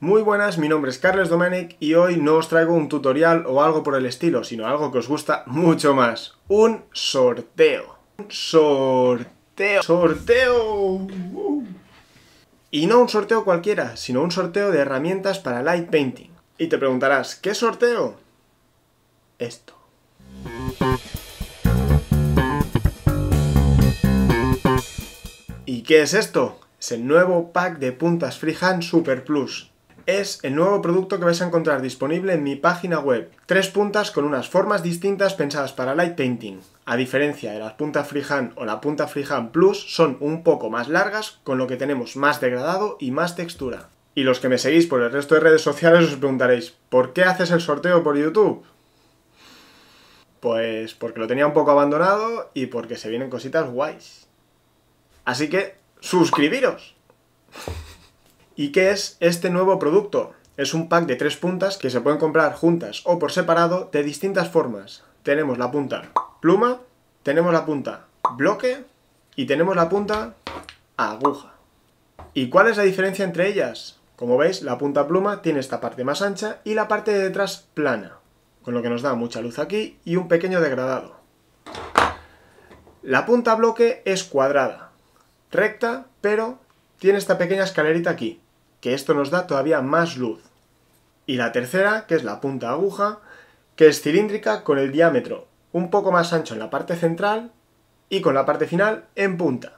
Muy buenas, mi nombre es Carlos Domenic y hoy no os traigo un tutorial o algo por el estilo, sino algo que os gusta mucho más. Un sorteo. Un sorteo. Sorteo. Y no un sorteo cualquiera, sino un sorteo de herramientas para light painting. Y te preguntarás, ¿qué sorteo? Esto. ¿Y qué es esto? Es el nuevo pack de puntas Freehand Super Plus es el nuevo producto que vais a encontrar disponible en mi página web. Tres puntas con unas formas distintas pensadas para light painting. A diferencia de las puntas freehand o la punta freehand plus, son un poco más largas, con lo que tenemos más degradado y más textura. Y los que me seguís por el resto de redes sociales os preguntaréis, ¿por qué haces el sorteo por YouTube? Pues porque lo tenía un poco abandonado y porque se vienen cositas guays. Así que, suscribiros. ¿Y qué es este nuevo producto? Es un pack de tres puntas que se pueden comprar juntas o por separado de distintas formas. Tenemos la punta pluma, tenemos la punta bloque y tenemos la punta aguja. ¿Y cuál es la diferencia entre ellas? Como veis, la punta pluma tiene esta parte más ancha y la parte de detrás plana, con lo que nos da mucha luz aquí y un pequeño degradado. La punta bloque es cuadrada, recta, pero tiene esta pequeña escalerita aquí, que esto nos da todavía más luz. Y la tercera, que es la punta aguja, que es cilíndrica con el diámetro un poco más ancho en la parte central y con la parte final en punta.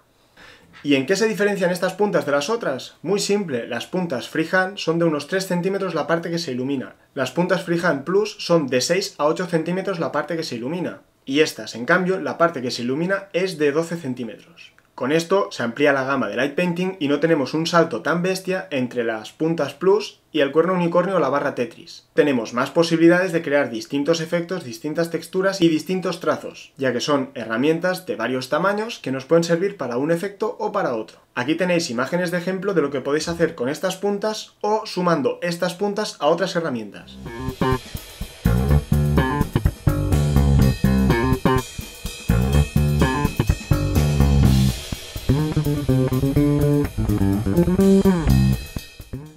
¿Y en qué se diferencian estas puntas de las otras? Muy simple, las puntas freehand son de unos 3 centímetros la parte que se ilumina. Las puntas freehand plus son de 6 a 8 centímetros la parte que se ilumina. Y estas, en cambio, la parte que se ilumina es de 12 centímetros. Con esto se amplía la gama de light painting y no tenemos un salto tan bestia entre las puntas plus y el cuerno unicornio o la barra Tetris. Tenemos más posibilidades de crear distintos efectos, distintas texturas y distintos trazos, ya que son herramientas de varios tamaños que nos pueden servir para un efecto o para otro. Aquí tenéis imágenes de ejemplo de lo que podéis hacer con estas puntas o sumando estas puntas a otras herramientas.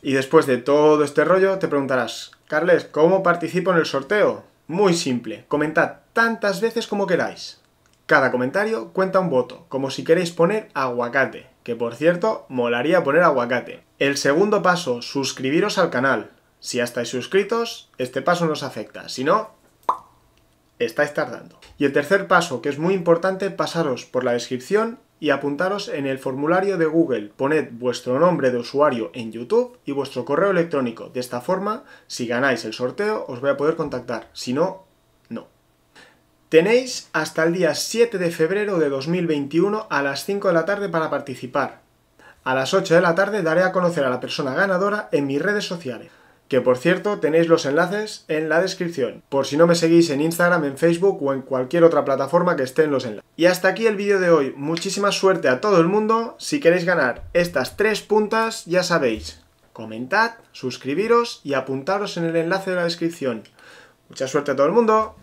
Y después de todo este rollo te preguntarás, Carles, ¿cómo participo en el sorteo? Muy simple, comentad tantas veces como queráis. Cada comentario cuenta un voto, como si queréis poner aguacate, que por cierto, molaría poner aguacate. El segundo paso, suscribiros al canal. Si ya estáis suscritos, este paso nos afecta, si no, estáis tardando. Y el tercer paso, que es muy importante, pasaros por la descripción y apuntaros en el formulario de Google. Poned vuestro nombre de usuario en YouTube y vuestro correo electrónico. De esta forma, si ganáis el sorteo, os voy a poder contactar. Si no, no. Tenéis hasta el día 7 de febrero de 2021 a las 5 de la tarde para participar. A las 8 de la tarde daré a conocer a la persona ganadora en mis redes sociales que por cierto tenéis los enlaces en la descripción, por si no me seguís en Instagram, en Facebook o en cualquier otra plataforma que esté en los enlaces. Y hasta aquí el vídeo de hoy, muchísima suerte a todo el mundo, si queréis ganar estas tres puntas ya sabéis, comentad, suscribiros y apuntaros en el enlace de la descripción. Mucha suerte a todo el mundo.